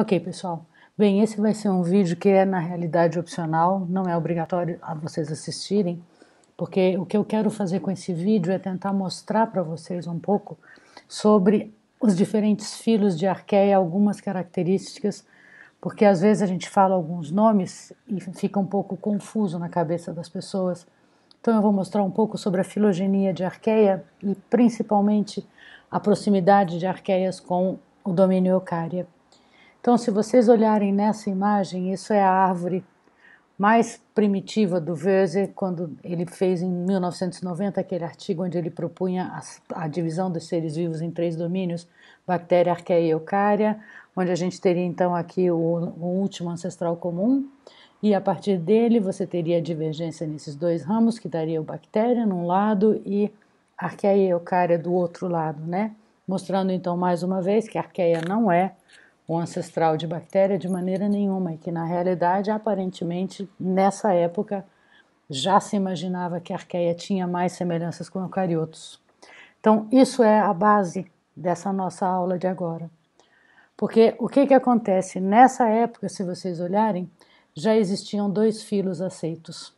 Ok, pessoal. Bem, esse vai ser um vídeo que é na realidade opcional, não é obrigatório a vocês assistirem, porque o que eu quero fazer com esse vídeo é tentar mostrar para vocês um pouco sobre os diferentes filos de arqueia, algumas características, porque às vezes a gente fala alguns nomes e fica um pouco confuso na cabeça das pessoas. Então eu vou mostrar um pouco sobre a filogenia de arqueia e principalmente a proximidade de arqueias com o domínio eucária. Então, se vocês olharem nessa imagem, isso é a árvore mais primitiva do Verze, quando ele fez em 1990 aquele artigo onde ele propunha a, a divisão dos seres vivos em três domínios, bactéria, arqueia e eucária, onde a gente teria então aqui o, o último ancestral comum, e a partir dele você teria a divergência nesses dois ramos, que daria o bactéria num lado e arqueia e eucária do outro lado, né? Mostrando então mais uma vez que a arqueia não é o ancestral de bactéria de maneira nenhuma, e que na realidade, aparentemente, nessa época já se imaginava que a arqueia tinha mais semelhanças com eucariotos. Então, isso é a base dessa nossa aula de agora. Porque o que, que acontece? Nessa época, se vocês olharem, já existiam dois filos aceitos.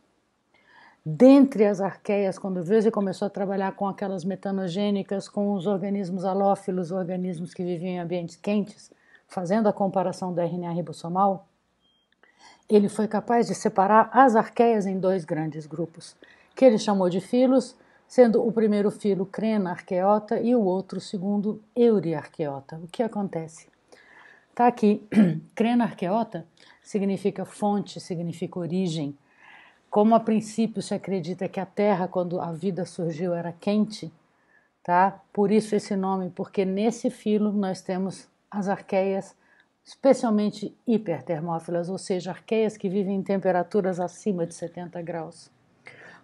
Dentre as arqueias, quando Vese começou a trabalhar com aquelas metanogênicas, com os organismos halófilos, organismos que viviam em ambientes quentes, fazendo a comparação do RNA ribossomal, ele foi capaz de separar as arqueias em dois grandes grupos, que ele chamou de filos, sendo o primeiro filo crena arqueota e o outro segundo euriarqueota. O que acontece? Está aqui, crena arqueota significa fonte, significa origem. Como a princípio se acredita que a Terra, quando a vida surgiu, era quente, tá? Por isso esse nome, porque nesse filo nós temos as arqueias, especialmente hipertermófilas, ou seja, arqueias que vivem em temperaturas acima de 70 graus.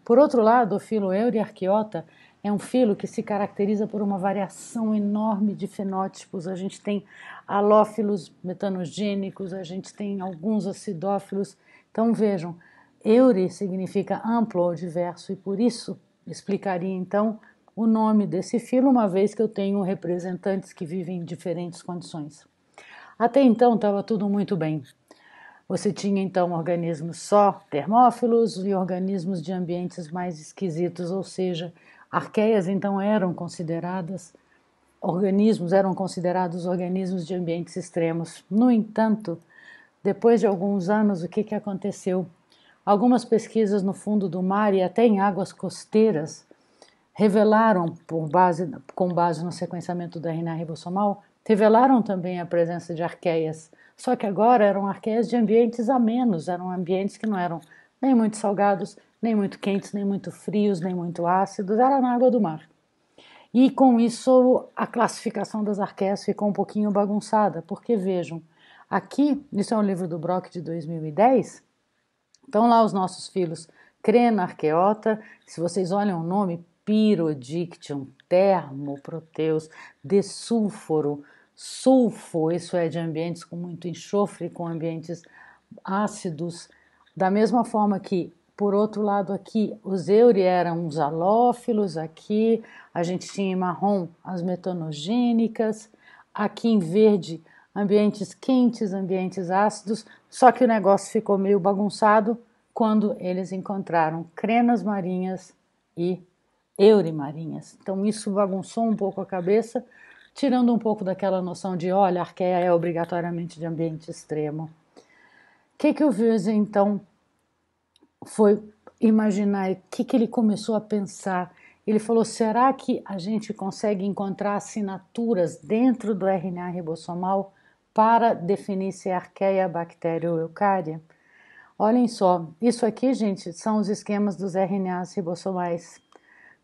Por outro lado, o filo Euriarquiota é um filo que se caracteriza por uma variação enorme de fenótipos. A gente tem halófilos metanogênicos, a gente tem alguns acidófilos. Então vejam, eury significa amplo ou diverso e por isso explicaria então o nome desse filo, uma vez que eu tenho representantes que vivem em diferentes condições. Até então estava tudo muito bem. Você tinha então organismos só termófilos e organismos de ambientes mais esquisitos, ou seja, arqueias então eram consideradas organismos, eram considerados organismos de ambientes extremos. No entanto, depois de alguns anos, o que, que aconteceu? Algumas pesquisas no fundo do mar e até em águas costeiras revelaram, base, com base no sequenciamento do RNA ribossomal, revelaram também a presença de arqueias. Só que agora eram arqueias de ambientes amenos, eram ambientes que não eram nem muito salgados, nem muito quentes, nem muito frios, nem muito ácidos, era na água do mar. E com isso a classificação das arqueias ficou um pouquinho bagunçada, porque vejam, aqui, isso é um livro do Brock de 2010, estão lá os nossos filhos Crena, Arqueota, se vocês olham o nome, pirodictium, termoproteus, desulforo, sulfo, isso é de ambientes com muito enxofre, com ambientes ácidos. Da mesma forma que, por outro lado, aqui os euri eram os halófilos, aqui a gente tinha em marrom as metanogênicas, aqui em verde ambientes quentes, ambientes ácidos, só que o negócio ficou meio bagunçado quando eles encontraram crenas marinhas e eurimarinhas. Então isso bagunçou um pouco a cabeça, tirando um pouco daquela noção de, olha, arqueia é obrigatoriamente de ambiente extremo. O que, que o Virgil, então, foi imaginar, o que, que ele começou a pensar? Ele falou, será que a gente consegue encontrar assinaturas dentro do RNA ribossomal para definir se é arqueia, bactéria ou eucária? Olhem só, isso aqui, gente, são os esquemas dos RNAs ribossomais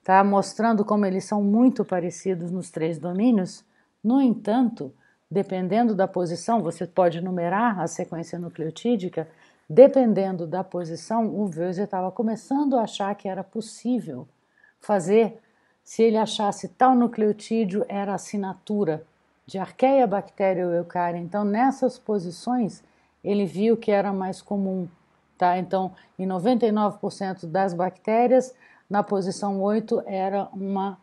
tá? mostrando como eles são muito parecidos nos três domínios. No entanto, dependendo da posição, você pode numerar a sequência nucleotídica, dependendo da posição, o Wöser estava começando a achar que era possível fazer, se ele achasse tal nucleotídeo era assinatura de arqueia, bactéria ou eucária. Então, nessas posições, ele viu que era mais comum, tá? Então, em 99% das bactérias, na posição 8 era uma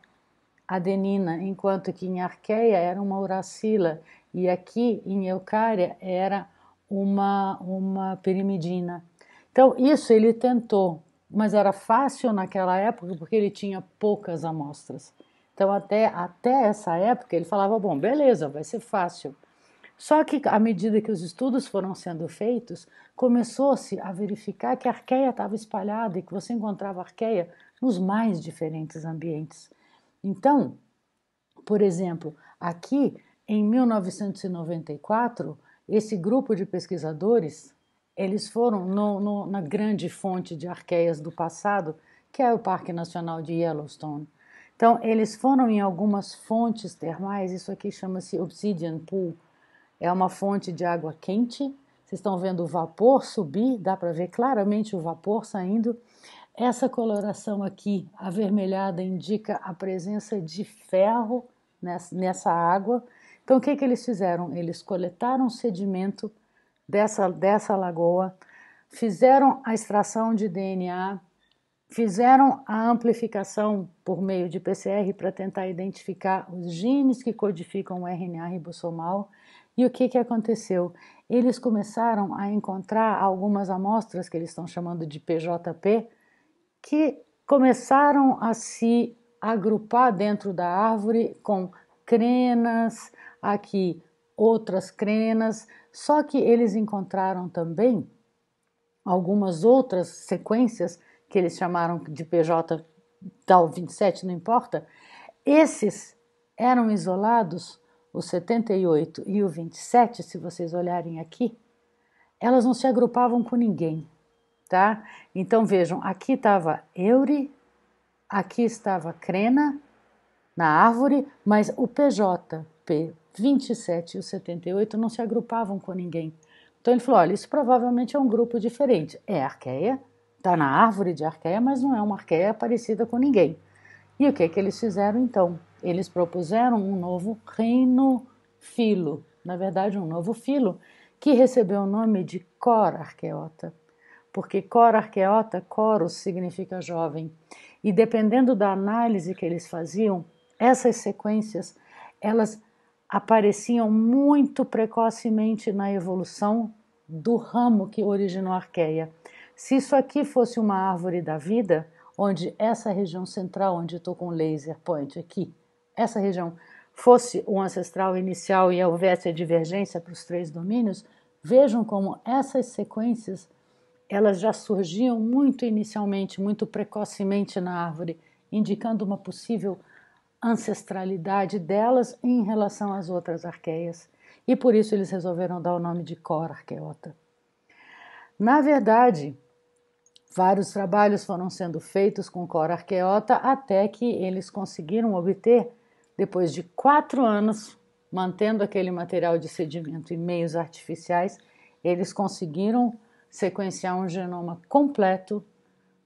adenina, enquanto que em arqueia era uma uracila e aqui em eucária era uma, uma pirimidina. Então, isso ele tentou, mas era fácil naquela época porque ele tinha poucas amostras. Então, até, até essa época, ele falava: bom, beleza, vai ser fácil. Só que à medida que os estudos foram sendo feitos, começou-se a verificar que a arqueia estava espalhada e que você encontrava arqueia nos mais diferentes ambientes. Então, por exemplo, aqui em 1994, esse grupo de pesquisadores eles foram no, no, na grande fonte de arqueias do passado, que é o Parque Nacional de Yellowstone. Então, eles foram em algumas fontes termais, isso aqui chama-se Obsidian Pool. É uma fonte de água quente vocês estão vendo o vapor subir, dá para ver claramente o vapor saindo. Essa coloração aqui, avermelhada, indica a presença de ferro nessa água. Então, o que, que eles fizeram? Eles coletaram sedimento dessa, dessa lagoa, fizeram a extração de DNA, fizeram a amplificação por meio de PCR para tentar identificar os genes que codificam o RNA ribossomal e o que, que aconteceu? Eles começaram a encontrar algumas amostras que eles estão chamando de PJP, que começaram a se agrupar dentro da árvore com crenas, aqui outras crenas, só que eles encontraram também algumas outras sequências que eles chamaram de PJ tal 27, não importa. Esses eram isolados o 78 e o 27, se vocês olharem aqui, elas não se agrupavam com ninguém, tá? Então vejam, aqui estava Eury, aqui estava Crena na árvore, mas o PJ, P 27 e o 78 não se agrupavam com ninguém. Então ele falou: olha, isso provavelmente é um grupo diferente. É arqueia, está na árvore de arqueia, mas não é uma arqueia parecida com ninguém. E o que, que eles fizeram então? Eles propuseram um novo reino filo, na verdade, um novo filo, que recebeu o nome de Cor Arqueota, porque Cor Arqueota, Coros, significa jovem. E dependendo da análise que eles faziam, essas sequências elas apareciam muito precocemente na evolução do ramo que originou a arqueia. Se isso aqui fosse uma árvore da vida, onde essa região central, onde estou com o laser point aqui, essa região fosse o ancestral inicial e houvesse a divergência para os três domínios, vejam como essas sequências elas já surgiam muito inicialmente, muito precocemente na árvore, indicando uma possível ancestralidade delas em relação às outras arqueias. E por isso eles resolveram dar o nome de cor arqueota. Na verdade, vários trabalhos foram sendo feitos com cor arqueota até que eles conseguiram obter depois de quatro anos mantendo aquele material de sedimento em meios artificiais, eles conseguiram sequenciar um genoma completo,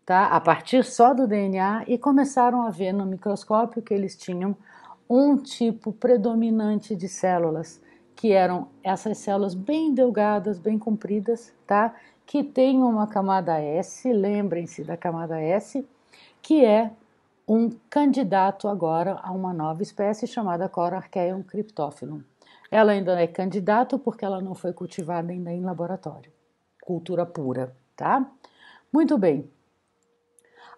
tá? A partir só do DNA e começaram a ver no microscópio que eles tinham um tipo predominante de células, que eram essas células bem delgadas, bem compridas, tá? Que tem uma camada S, lembrem-se da camada S, que é um candidato agora a uma nova espécie chamada archaeum cryptophilum. Ela ainda é candidato porque ela não foi cultivada ainda em laboratório. Cultura pura, tá? Muito bem.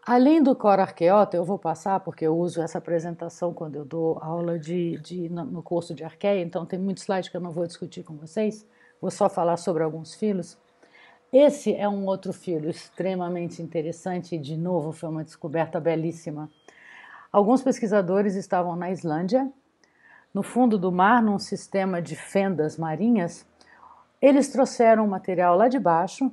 Além do Cora archaeota eu vou passar, porque eu uso essa apresentação quando eu dou aula de, de, no curso de arqueia, então tem muito slide que eu não vou discutir com vocês, vou só falar sobre alguns filos. Esse é um outro filho extremamente interessante e, de novo, foi uma descoberta belíssima. Alguns pesquisadores estavam na Islândia, no fundo do mar, num sistema de fendas marinhas. Eles trouxeram material lá de baixo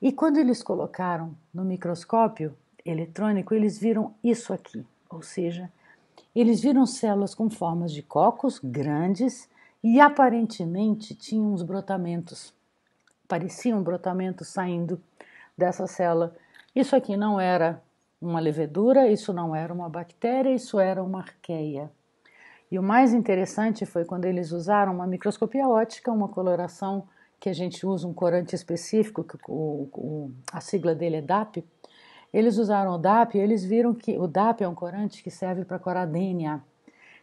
e, quando eles colocaram no microscópio eletrônico, eles viram isso aqui, ou seja, eles viram células com formas de cocos grandes e aparentemente tinham uns brotamentos parecia um brotamento saindo dessa célula. Isso aqui não era uma levedura, isso não era uma bactéria, isso era uma arqueia. E o mais interessante foi quando eles usaram uma microscopia ótica, uma coloração que a gente usa um corante específico, que o, o, a sigla dele é DAP. Eles usaram o DAP e eles viram que o DAP é um corante que serve para corar DNA.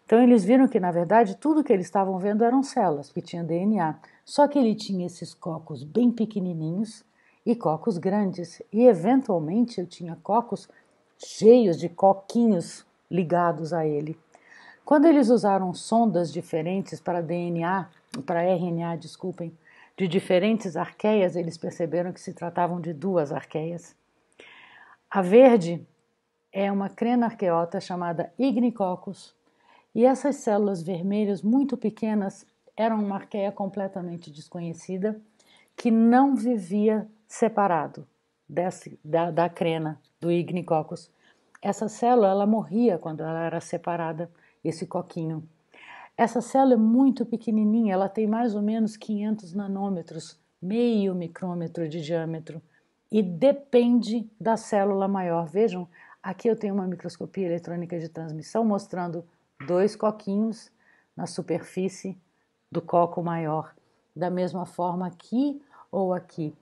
Então eles viram que na verdade tudo que eles estavam vendo eram células, que tinham DNA. Só que ele tinha esses cocos bem pequenininhos e cocos grandes, e eventualmente eu tinha cocos cheios de coquinhos ligados a ele. Quando eles usaram sondas diferentes para DNA, para RNA, desculpem, de diferentes arqueias, eles perceberam que se tratavam de duas arqueias. A verde é uma crenarqueota chamada Ignicoccus, e essas células vermelhas muito pequenas era uma arqueia completamente desconhecida que não vivia separado desse, da, da crena do Ignicoccus. Essa célula ela morria quando ela era separada, esse coquinho. Essa célula é muito pequenininha, ela tem mais ou menos 500 nanômetros, meio micrômetro de diâmetro, e depende da célula maior. Vejam, aqui eu tenho uma microscopia eletrônica de transmissão mostrando dois coquinhos na superfície do coco maior, da mesma forma aqui ou aqui.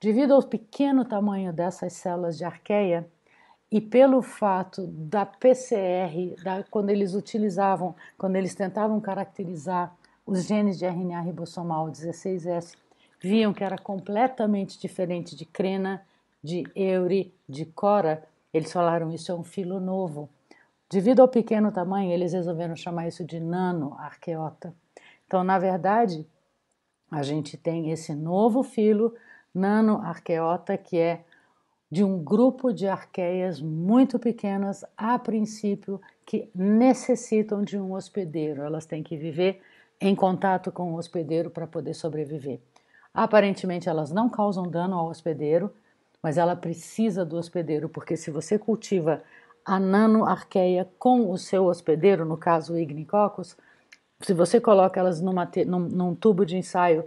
Devido ao pequeno tamanho dessas células de arqueia e pelo fato da PCR, da, quando eles utilizavam, quando eles tentavam caracterizar os genes de RNA ribossomal 16S, viam que era completamente diferente de crena, de eure, de cora, eles falaram isso é um filo novo. Devido ao pequeno tamanho, eles resolveram chamar isso de nano arqueota. Então, na verdade, a gente tem esse novo filo nanoarqueota que é de um grupo de arqueias muito pequenas, a princípio, que necessitam de um hospedeiro. Elas têm que viver em contato com o hospedeiro para poder sobreviver. Aparentemente, elas não causam dano ao hospedeiro, mas ela precisa do hospedeiro, porque se você cultiva a nanoarqueia com o seu hospedeiro, no caso o Ignicoccus, se você coloca elas numa, num, num tubo de ensaio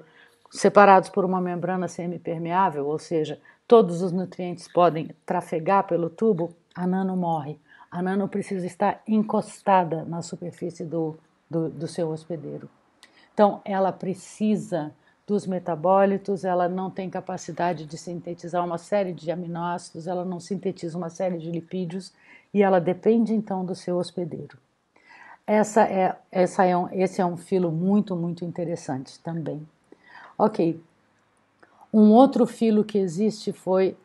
separados por uma membrana semipermeável, ou seja, todos os nutrientes podem trafegar pelo tubo, a nano morre. A nano precisa estar encostada na superfície do, do, do seu hospedeiro. Então, ela precisa dos metabólitos, ela não tem capacidade de sintetizar uma série de aminoácidos, ela não sintetiza uma série de lipídios e ela depende então do seu hospedeiro. Essa é, essa é um, esse é um filo muito, muito interessante também. Ok. Um outro filo que existe foi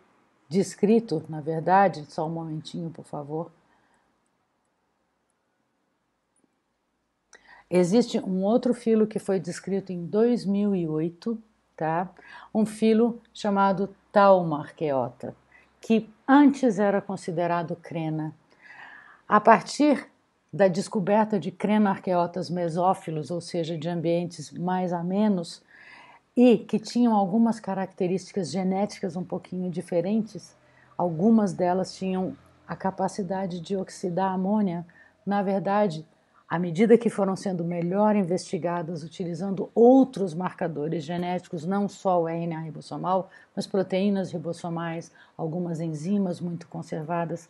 descrito, na verdade, só um momentinho, por favor. Existe um outro filo que foi descrito em 2008, tá? Um filo chamado Talma arqueota, que antes era considerado crena. A partir da descoberta de crenarqueotas mesófilos, ou seja, de ambientes mais amenos, e que tinham algumas características genéticas um pouquinho diferentes, algumas delas tinham a capacidade de oxidar amônia. Na verdade, à medida que foram sendo melhor investigadas, utilizando outros marcadores genéticos, não só o RNA ribossomal, mas proteínas ribossomais, algumas enzimas muito conservadas,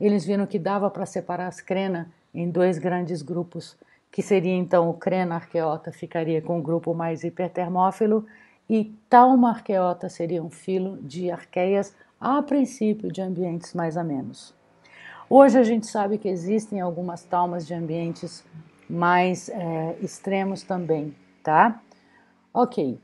eles viram que dava para separar as crenas em dois grandes grupos, que seria então o crena-arqueota ficaria com o grupo mais hipertermófilo e talma-arqueota seria um filo de arqueias a princípio de ambientes mais amenos. Hoje a gente sabe que existem algumas talmas de ambientes mais é, extremos também, tá? Ok,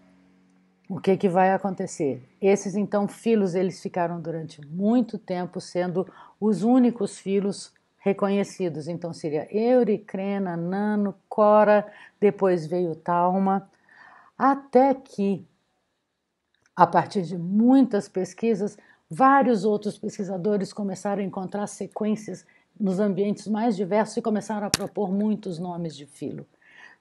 o que, que vai acontecer? Esses então filos eles ficaram durante muito tempo sendo os únicos filos reconhecidos. Então seria Euricrena, Nano, Cora, depois veio Talma, até que, a partir de muitas pesquisas, vários outros pesquisadores começaram a encontrar sequências nos ambientes mais diversos e começaram a propor muitos nomes de filo.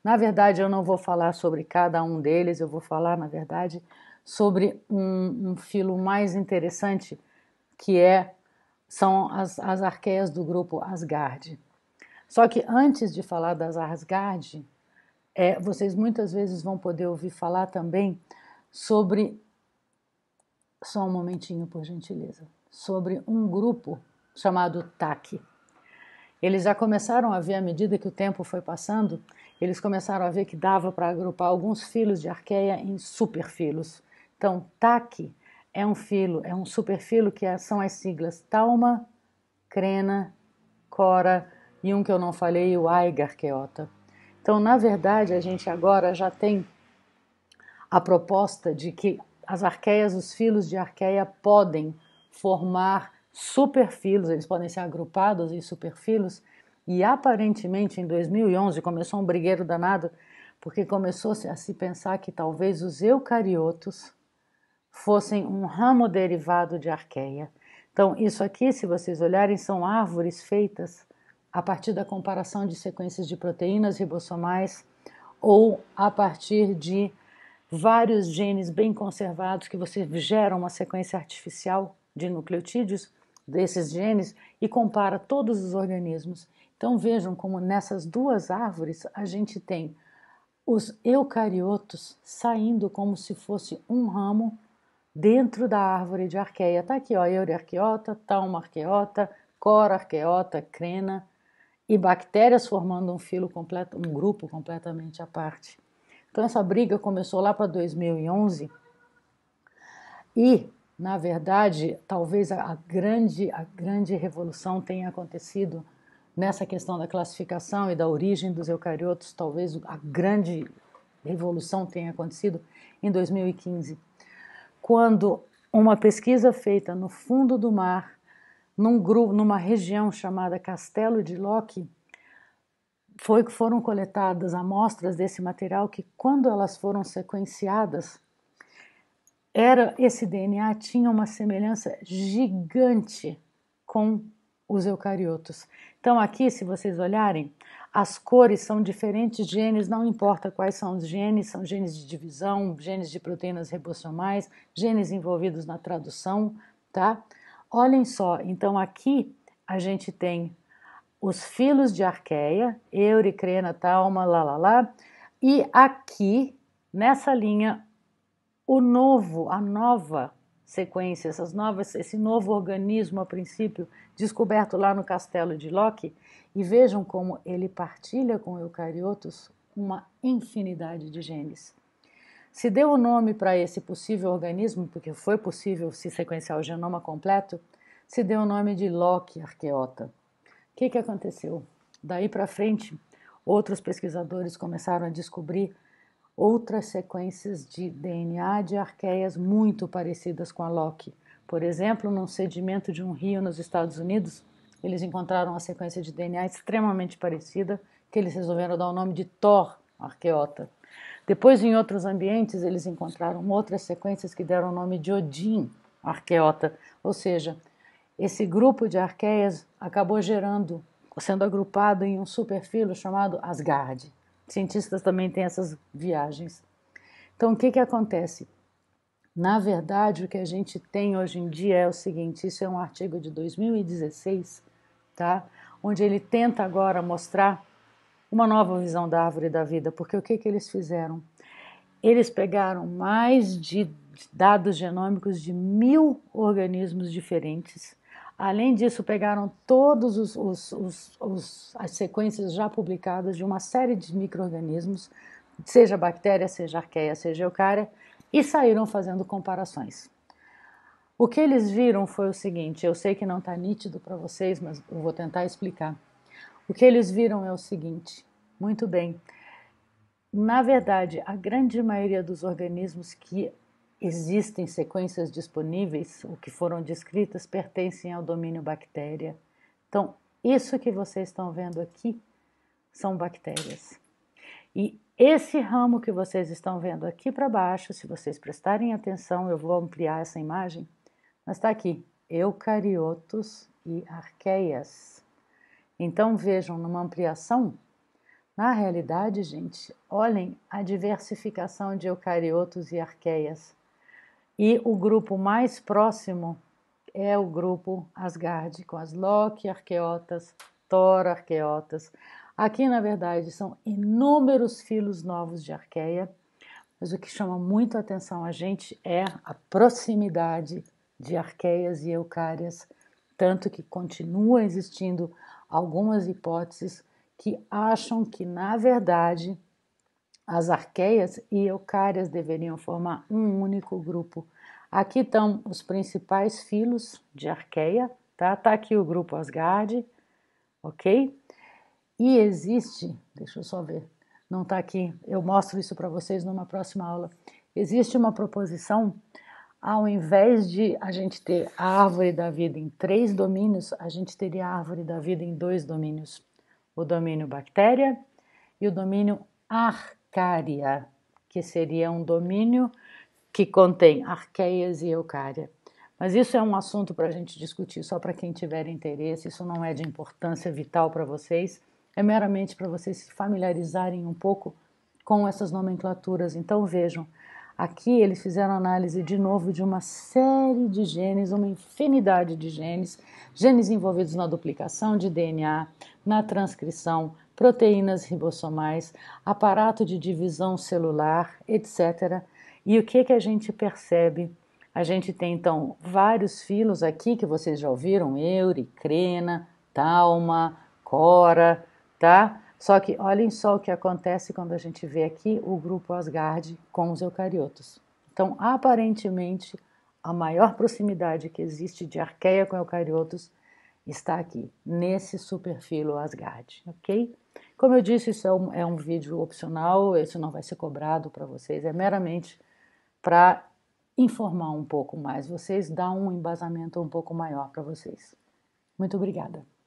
Na verdade, eu não vou falar sobre cada um deles, eu vou falar, na verdade, sobre um, um filo mais interessante, que é são as, as arqueias do grupo Asgard. Só que antes de falar das Asgard, é, vocês muitas vezes vão poder ouvir falar também sobre. Só um momentinho, por gentileza. Sobre um grupo chamado TAC. Eles já começaram a ver, à medida que o tempo foi passando, eles começaram a ver que dava para agrupar alguns filhos de arqueia em superfilos. Então, TAC é um filo, é um superfilo que é, são as siglas Talma, Crena, Cora e um que eu não falei, o Aigar Keota. É então, na verdade, a gente agora já tem a proposta de que as arqueias, os filos de arqueia podem formar superfilos, eles podem ser agrupados em superfilos, e aparentemente em 2011 começou um brigueiro danado, porque começou a se pensar que talvez os eucariotos fossem um ramo derivado de arqueia. Então, isso aqui, se vocês olharem, são árvores feitas a partir da comparação de sequências de proteínas ribossomais ou a partir de vários genes bem conservados que você gera uma sequência artificial de nucleotídeos desses genes e compara todos os organismos. Então vejam como nessas duas árvores a gente tem os eucariotos saindo como se fosse um ramo dentro da árvore de arqueia. Tá aqui, ó, Eurearqueota, Talma arqueota, Cora arqueota, Crena e bactérias formando um filo completo, um grupo completamente à parte. Então essa briga começou lá para 2011 e, na verdade, talvez a grande a grande revolução tenha acontecido nessa questão da classificação e da origem dos eucariotos, talvez a grande revolução tenha acontecido em 2015 quando uma pesquisa feita no fundo do mar, num grupo, numa região chamada Castelo de Locke, foi que foram coletadas amostras desse material que, quando elas foram sequenciadas, era esse DNA tinha uma semelhança gigante com os eucariotos. Então aqui, se vocês olharem, as cores são diferentes de genes, não importa quais são os genes, são genes de divisão, genes de proteínas ribossomais, genes envolvidos na tradução, tá? Olhem só, então aqui a gente tem os filos de arqueia, Euricrena, Talma, lá, lá, lá, e aqui, nessa linha, o novo, a nova sequência, essas novas, esse novo organismo, a princípio, descoberto lá no castelo de Locke, e vejam como ele partilha com eucariotos uma infinidade de genes. Se deu o nome para esse possível organismo, porque foi possível se sequenciar o genoma completo, se deu o nome de Locke arqueota. O que, que aconteceu? Daí para frente, outros pesquisadores começaram a descobrir outras sequências de DNA de arqueias muito parecidas com a Loki. Por exemplo, num sedimento de um rio nos Estados Unidos, eles encontraram uma sequência de DNA extremamente parecida, que eles resolveram dar o nome de Thor, arqueota. Depois, em outros ambientes, eles encontraram outras sequências que deram o nome de Odin, arqueota. Ou seja, esse grupo de arqueias acabou gerando, sendo agrupado em um superfilo chamado Asgard. Cientistas também têm essas viagens. Então, o que, que acontece? Na verdade, o que a gente tem hoje em dia é o seguinte: isso é um artigo de 2016, tá? onde ele tenta agora mostrar uma nova visão da árvore da vida, porque o que, que eles fizeram? Eles pegaram mais de dados genômicos de mil organismos diferentes Além disso, pegaram todas as sequências já publicadas de uma série de micro-organismos, seja bactéria, seja arqueia, seja eucária, e saíram fazendo comparações. O que eles viram foi o seguinte: eu sei que não está nítido para vocês, mas eu vou tentar explicar. O que eles viram é o seguinte: muito bem, na verdade, a grande maioria dos organismos que Existem sequências disponíveis, o que foram descritas pertencem ao domínio bactéria. Então, isso que vocês estão vendo aqui são bactérias. E esse ramo que vocês estão vendo aqui para baixo, se vocês prestarem atenção, eu vou ampliar essa imagem, mas está aqui: eucariotos e arqueias. Então vejam, numa ampliação, na realidade, gente, olhem a diversificação de eucariotos e arqueias. E o grupo mais próximo é o grupo Asgard, com as Loki arqueotas, Thor arqueotas. Aqui, na verdade, são inúmeros filos novos de Arqueia, mas o que chama muito a atenção a gente é a proximidade de Arqueias e Eucárias, tanto que continua existindo algumas hipóteses que acham que, na verdade, as arqueias e eucárias deveriam formar um único grupo. Aqui estão os principais filos de arqueia, tá? Tá aqui o grupo Asgard, ok? E existe, deixa eu só ver, não está aqui, eu mostro isso para vocês numa próxima aula. Existe uma proposição, ao invés de a gente ter a árvore da vida em três domínios, a gente teria a árvore da vida em dois domínios: o domínio bactéria e o domínio arqueia arcária, que seria um domínio que contém arqueias e eucária. Mas isso é um assunto para a gente discutir só para quem tiver interesse, isso não é de importância vital para vocês, é meramente para vocês se familiarizarem um pouco com essas nomenclaturas. Então vejam, aqui eles fizeram análise de novo de uma série de genes, uma infinidade de genes, genes envolvidos na duplicação de DNA, na transcrição, proteínas ribossomais, aparato de divisão celular, etc. E o que, que a gente percebe? A gente tem então vários filos aqui que vocês já ouviram: Eure, Crena, Talma, Cora, tá? Só que olhem só o que acontece quando a gente vê aqui o grupo Asgard com os eucariotos. Então, aparentemente, a maior proximidade que existe de arqueia com eucariotos está aqui, nesse superfilo Asgard, ok? Como eu disse, isso é um, é um vídeo opcional, isso não vai ser cobrado para vocês, é meramente para informar um pouco mais vocês, dar um embasamento um pouco maior para vocês. Muito obrigada.